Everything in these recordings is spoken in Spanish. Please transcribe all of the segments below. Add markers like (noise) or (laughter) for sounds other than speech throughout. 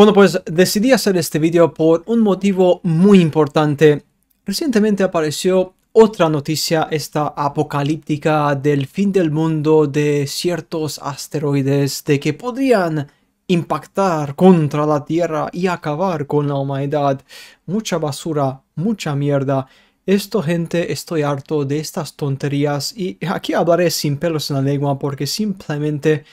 Bueno, pues decidí hacer este vídeo por un motivo muy importante. Recientemente apareció otra noticia, esta apocalíptica del fin del mundo de ciertos asteroides de que podrían impactar contra la Tierra y acabar con la humanidad. Mucha basura, mucha mierda. Esto gente, estoy harto de estas tonterías y aquí hablaré sin pelos en la lengua porque simplemente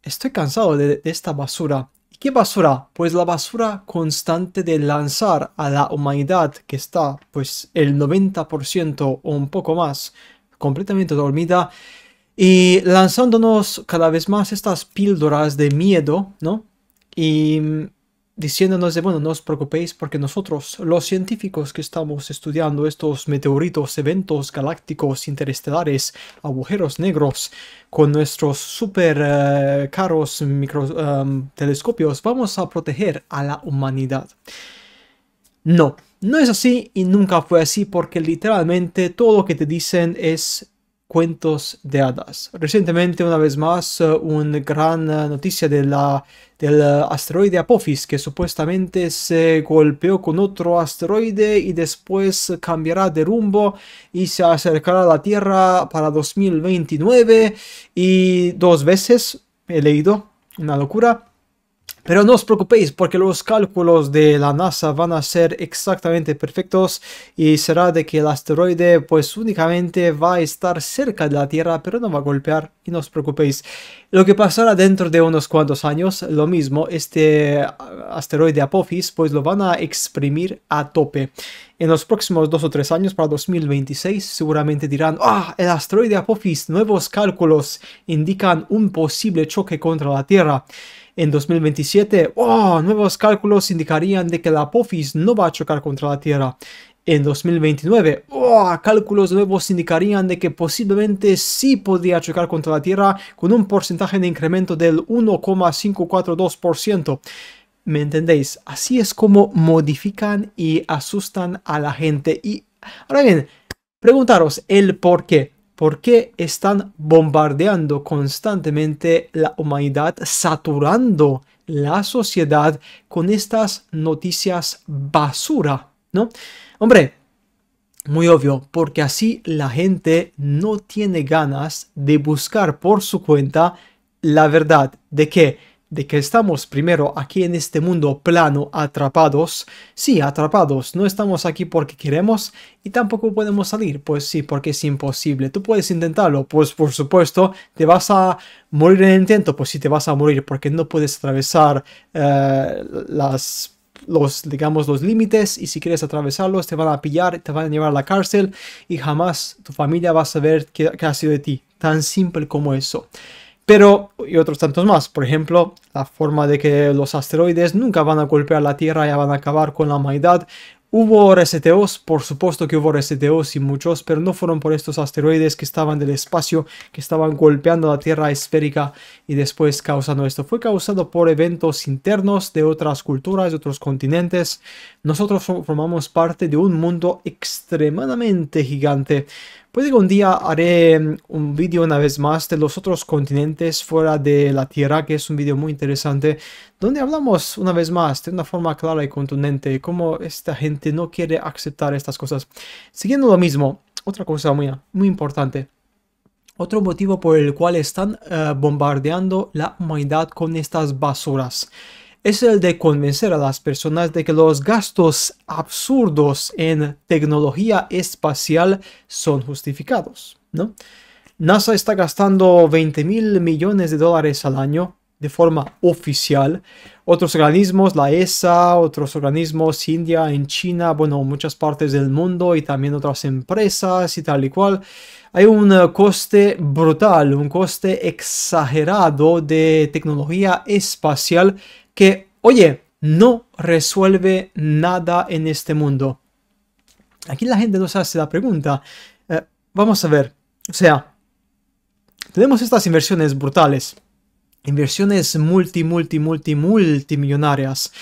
estoy cansado de esta basura. ¿Qué basura? Pues la basura constante de lanzar a la humanidad que está pues el 90% o un poco más completamente dormida y lanzándonos cada vez más estas píldoras de miedo, ¿no? Y diciéndonos de, bueno, no os preocupéis porque nosotros, los científicos que estamos estudiando estos meteoritos, eventos galácticos, interestelares, agujeros negros, con nuestros super eh, caros micro, em, telescopios, vamos a proteger a la humanidad. No, no es así y nunca fue así porque literalmente todo lo que te dicen es cuentos de hadas. Recientemente, una vez más, una gran noticia de la, del asteroide Apophis, que supuestamente se golpeó con otro asteroide y después cambiará de rumbo y se acercará a la Tierra para 2029 y dos veces, he leído, una locura. Pero no os preocupéis porque los cálculos de la NASA van a ser exactamente perfectos y será de que el asteroide pues únicamente va a estar cerca de la Tierra pero no va a golpear y no os preocupéis. Lo que pasará dentro de unos cuantos años, lo mismo, este asteroide Apophis pues lo van a exprimir a tope. En los próximos dos o tres años, para 2026, seguramente dirán, ah, el asteroide Apophis, nuevos cálculos indican un posible choque contra la Tierra. En 2027, nuevos cálculos indicarían de que la Apophis no va a chocar contra la Tierra. En 2029, cálculos nuevos indicarían de que posiblemente sí podría chocar contra la Tierra con un porcentaje de incremento del 1,542%. ¿Me entendéis? Así es como modifican y asustan a la gente. Y ahora bien, preguntaros el por qué. ¿Por qué están bombardeando constantemente la humanidad, saturando la sociedad con estas noticias basura? ¿No? Hombre, muy obvio, porque así la gente no tiene ganas de buscar por su cuenta la verdad de que de que estamos primero aquí en este mundo plano atrapados. Sí, atrapados, no estamos aquí porque queremos y tampoco podemos salir, pues sí, porque es imposible. Tú puedes intentarlo, pues por supuesto, te vas a morir en el intento, pues sí, te vas a morir porque no puedes atravesar eh, las los, digamos, los límites y si quieres atravesarlos te van a pillar, te van a llevar a la cárcel y jamás tu familia va a saber qué ha sido de ti. Tan simple como eso. Pero, y otros tantos más, por ejemplo, la forma de que los asteroides nunca van a golpear la Tierra y van a acabar con la humanidad. Hubo reseteos, por supuesto que hubo reseteos y muchos, pero no fueron por estos asteroides que estaban del espacio, que estaban golpeando la Tierra esférica y después causando esto. Fue causado por eventos internos de otras culturas, de otros continentes. Nosotros formamos parte de un mundo extremadamente gigante Puede que un día haré mm, un vídeo una vez más de los otros continentes fuera de la Tierra, que es un vídeo muy interesante, donde hablamos una vez más de una forma clara y contundente cómo esta gente no quiere aceptar estas cosas. Siguiendo lo mismo, otra cosa muy, muy importante. Otro motivo por el cual están eh, bombardeando la humanidad con estas basuras es el de convencer a las personas de que los gastos absurdos en tecnología espacial son justificados. ¿no? NASA está gastando 20 mil millones de dólares al año de forma oficial. Otros organismos, la ESA, otros organismos, India, en China, bueno, muchas partes del mundo y también otras empresas y tal y cual. Hay un eh, coste brutal, un coste exagerado de tecnología espacial que, oye, no resuelve nada en este mundo. Aquí la gente nos hace la pregunta, eh, vamos a ver, o sea, tenemos estas inversiones brutales, inversiones multi, multi, multi, multimillonarias,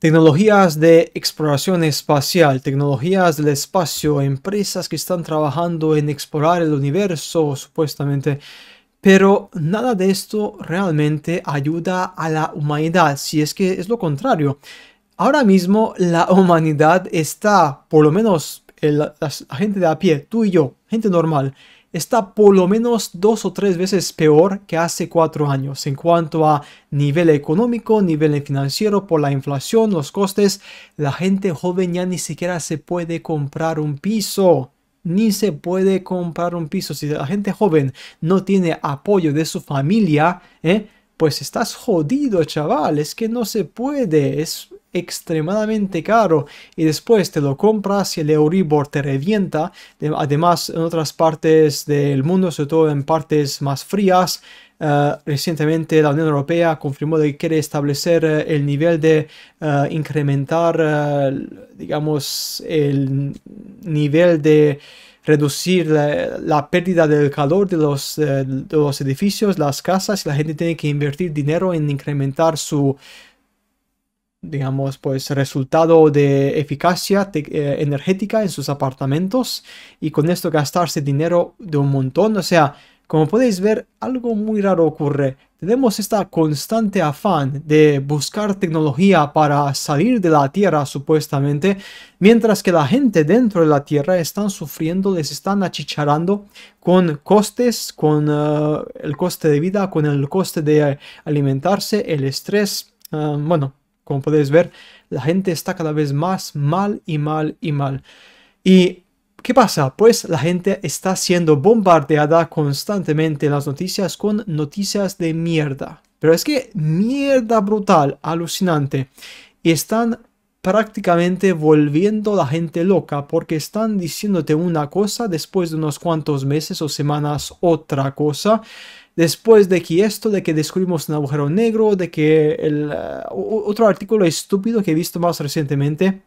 tecnologías de exploración espacial, tecnologías del espacio, empresas que están trabajando en explorar el universo, supuestamente pero nada de esto realmente ayuda a la humanidad, si es que es lo contrario. Ahora mismo la (laughs) humanidad está, por lo menos la gente de a pie, tú y yo, gente normal, está por lo menos dos o tres veces peor que hace cuatro años en cuanto a nivel económico, nivel financiero por la inflación, los costes. La gente joven ya ni siquiera se puede comprar un piso ni se puede comprar un piso. Si la gente joven no tiene apoyo de su familia, ¿eh? pues estás jodido, chaval. Es que no se puede. Es extremadamente caro y después te lo compras y el Euribor te revienta. Además, en otras partes del mundo, sobre todo en partes más frías, eh, recientemente la Unión Europea confirmó que quiere establecer eh, el nivel de eh, incrementar, digamos, el nivel de reducir la, pérdida del calor de los, edificios, las casas. La gente tiene que invertir dinero en incrementar su, digamos, pues resultado de eficacia energética en sus apartamentos y con esto gastarse dinero de un montón. O sea, como podéis ver, algo muy raro ocurre. Tenemos esta constante afán de buscar tecnología para salir de la Tierra supuestamente, mientras que la gente dentro de la Tierra están sufriendo, les están achicharando con costes, con eh, el coste de vida, con el coste de alimentarse, el estrés. Eh, bueno, como podéis ver, la gente está cada vez más mal y mal y mal. Y ¿Qué pasa? Pues la gente está siendo bombardeada constantemente las noticias con noticias de mierda. Pero es que mierda brutal, alucinante. Y están prácticamente volviendo la gente loca porque están diciéndote una cosa después de unos cuantos meses o semanas otra cosa. Después de que esto, de que descubrimos un agujero negro, de que el uh, otro artículo estúpido que he visto más recientemente,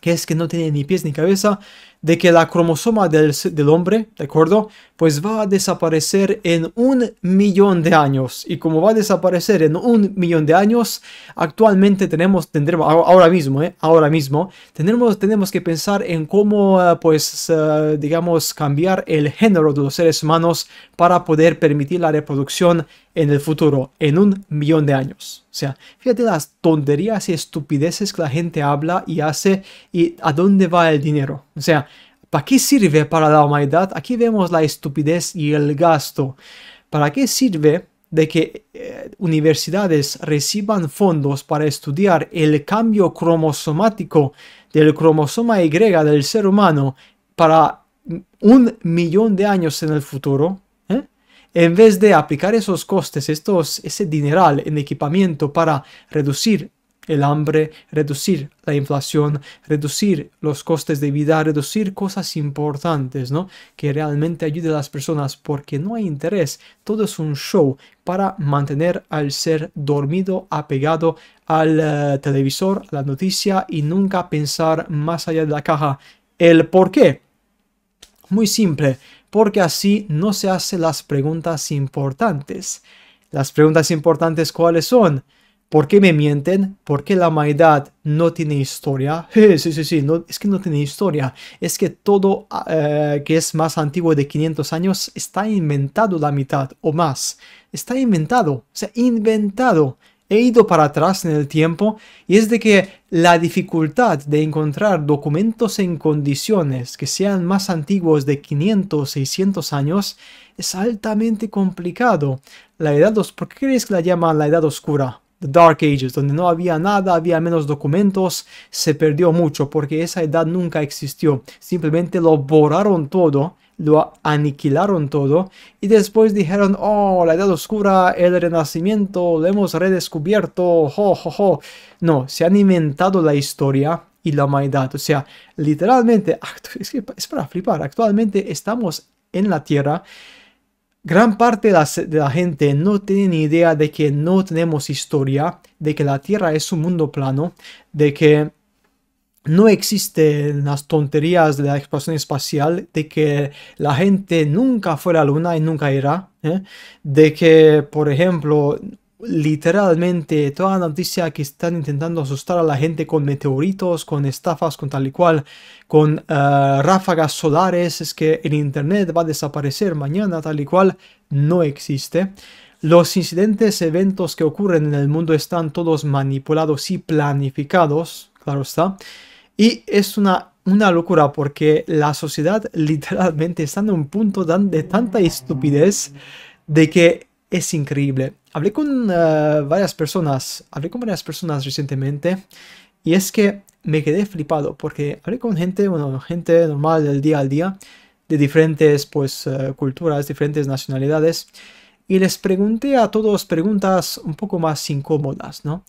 que es que no tiene ni pies ni cabeza, de que la cromosoma del, hombre, ¿de acuerdo? Pues va a desaparecer en un millón de años. Y como va a desaparecer en un millón de años, actualmente tenemos, tendremos, ahora mismo, ¿eh? Ahora mismo, tenemos, tenemos que pensar en cómo, eh, pues, eh, digamos, cambiar el género de los seres humanos para poder permitir la reproducción en el futuro, en un millón de años. O sea, fíjate las tonterías y estupideces que la gente habla y hace y a dónde va el dinero. O sea, ¿Para qué sirve para la humanidad? Aquí vemos la estupidez y el gasto. ¿Para qué sirve de que eh, universidades reciban fondos para estudiar el cambio cromosomático del cromosoma Y del ser humano para un millón de años en el futuro, ¿Eh? en vez de aplicar esos costes, ese dineral en equipamiento para reducir el hambre, reducir la inflación, reducir los costes de vida, reducir cosas importantes, ¿no? Que realmente ayude a las personas porque no hay interés, todo es un show para mantener al ser dormido, apegado al eh, televisor, la noticia y nunca pensar más allá de la caja. ¿El por qué? Muy simple, porque así no se hacen las preguntas importantes. Las preguntas importantes cuáles son? ¿Por qué me mienten? ¿Por qué la humanidad no tiene historia? (laughs) sí, sí, sí, es que no tiene historia. Es que todo eh, que es más antiguo de 500 años está inventado la mitad o más. Está inventado, o sea, inventado. He ido para atrás en el tiempo y es de que la dificultad de encontrar documentos en condiciones que sean más antiguos de 500, 600 años es altamente complicado. La edad, ¿por qué crees que la llaman la edad oscura? The Dark Ages, donde no había nada, había menos documentos, se perdió mucho porque esa edad nunca existió. Simplemente lo borraron todo, lo aniquilaron todo y después dijeron, oh, la edad oscura, el renacimiento, lo hemos redescubierto, jo, jo, jo. No, se han inventado la historia y la humanidad. O sea, literalmente, (laughs) es para flipar, actualmente estamos en la Tierra Gran parte de la, gente no tiene ni idea de que no tenemos historia, de que la Tierra es un mundo plano, de que no existen las tonterías de la exploración espacial, de que la gente nunca fue a la Luna y nunca irá, ¿eh? de que, por ejemplo, literalmente toda noticia que están intentando asustar a la gente con meteoritos, con estafas, con tal y cual, con eh, ráfagas solares, es que el Internet va a desaparecer mañana, tal y cual, no existe. Los incidentes, eventos que ocurren en el mundo están todos manipulados y planificados, claro está. Y es una, una locura porque la sociedad (laughs) literalmente está en un punto de tanta estupidez de que es increíble. Hablé con eh, varias personas, hablé con varias personas recientemente y es que me quedé flipado porque hablé con gente, bueno, gente normal del día al día, de diferentes pues eh, culturas, diferentes nacionalidades y les pregunté a todos preguntas un poco más incómodas, ¿no?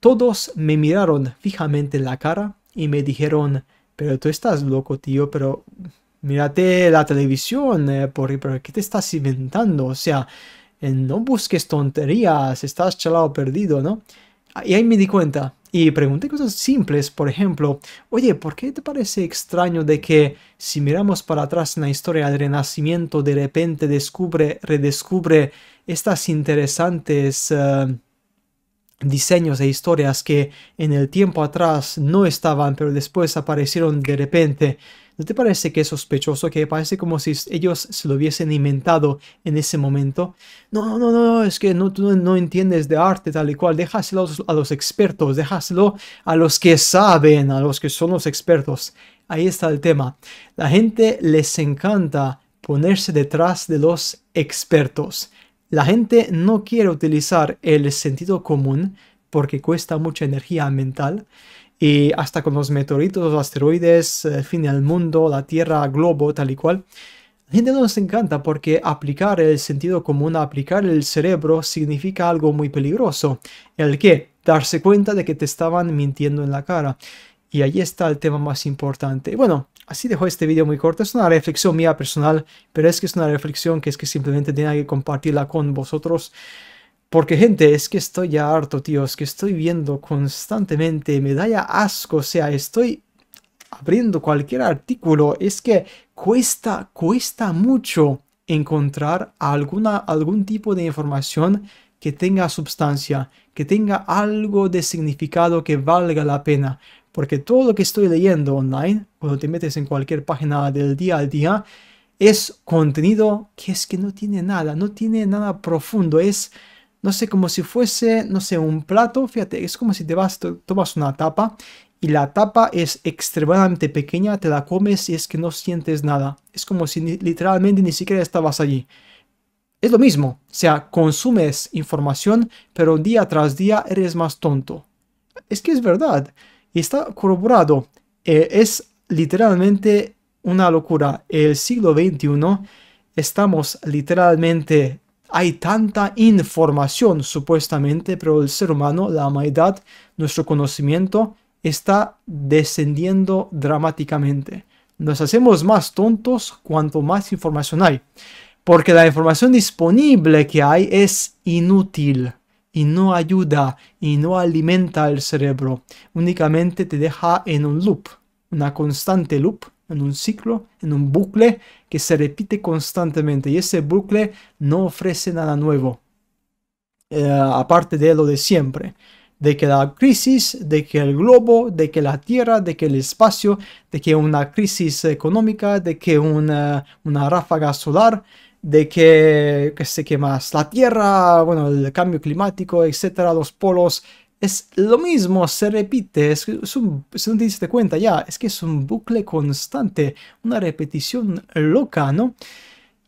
Todos me miraron fijamente en la cara y me dijeron, pero tú estás loco, tío, pero mírate la televisión, eh, ¿por qué te estás inventando? O sea, no busques tonterías, estás chalado perdido, ¿no? Y ahí me di cuenta y pregunté cosas simples, por ejemplo, oye, ¿por qué te parece extraño de que si miramos para atrás en la historia del Renacimiento, de repente descubre, redescubre estas interesantes... Eh, diseños e historias que en el tiempo atrás no estaban, pero después aparecieron de repente. ¿No te parece que es sospechoso? Que parece como si ellos se lo hubiesen inventado en ese momento. No, no, no, es que no, tú no entiendes de arte tal y cual. Déjaselo a los expertos, déjaselo a los que saben, a los que son los expertos. Ahí está el tema. La gente les encanta ponerse detrás de los expertos. La gente no quiere utilizar el sentido común porque cuesta mucha energía mental y hasta con los meteoritos, los asteroides, eh, el fin del mundo, la Tierra, globo, tal y cual. La gente no nos encanta porque aplicar el sentido común, aplicar el cerebro significa algo muy peligroso. El que darse cuenta de que te estaban mintiendo en la cara. Y ahí está el tema más importante. Bueno, Así dejo este video muy corto, es una reflexión mía personal, pero es que es una reflexión que es que simplemente tenía que compartirla con vosotros. Porque gente, es que estoy ya harto, tíos, que estoy viendo constantemente, me da asco, o sea, estoy abriendo cualquier artículo, es que cuesta, cuesta mucho encontrar alguna, algún tipo de información que tenga sustancia, que tenga algo de significado que valga la pena porque todo lo que estoy leyendo online, cuando te metes en cualquier página del día al día, es contenido que es que no tiene nada, no tiene nada profundo, es, no sé, como si fuese, no sé, un plato, fíjate, es como si te vas, tomas una tapa y la tapa es extremadamente pequeña, te la comes y es que no sientes nada, es como si literalmente ni siquiera estabas allí. Es lo mismo, o sea, consumes información, pero día tras día eres más tonto. Es que es verdad. Y está corroborado. Eh, es literalmente una locura. El siglo XXI estamos literalmente... Hay tanta información supuestamente, pero el ser humano, la humanidad, nuestro conocimiento está descendiendo dramáticamente. Nos hacemos más tontos cuanto más información hay, porque la información disponible que hay es inútil y no ayuda y no alimenta el cerebro, únicamente te deja en un loop, una constante loop, en un ciclo, en un bucle que se repite constantemente y ese bucle no ofrece nada nuevo, eh, aparte de lo de siempre de que la crisis, de que el globo, de que la tierra, de que el espacio, de que una crisis económica, de que una, eh, una ráfaga solar, de que, que se quema la tierra, bueno, el cambio climático, etcétera, los polos. Es lo mismo, se repite, es, si no te diste cuenta ya, es que es un bucle constante, una repetición loca, ¿no?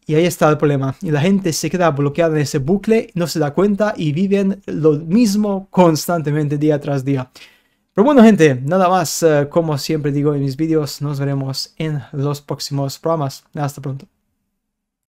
Y ahí está el problema. Y la gente se queda bloqueada en ese bucle, no se da cuenta y viven lo mismo constantemente día tras día. Pero bueno, gente, nada más. Eh, como siempre digo en mis vídeos, nos veremos en los próximos programas. Hasta pronto.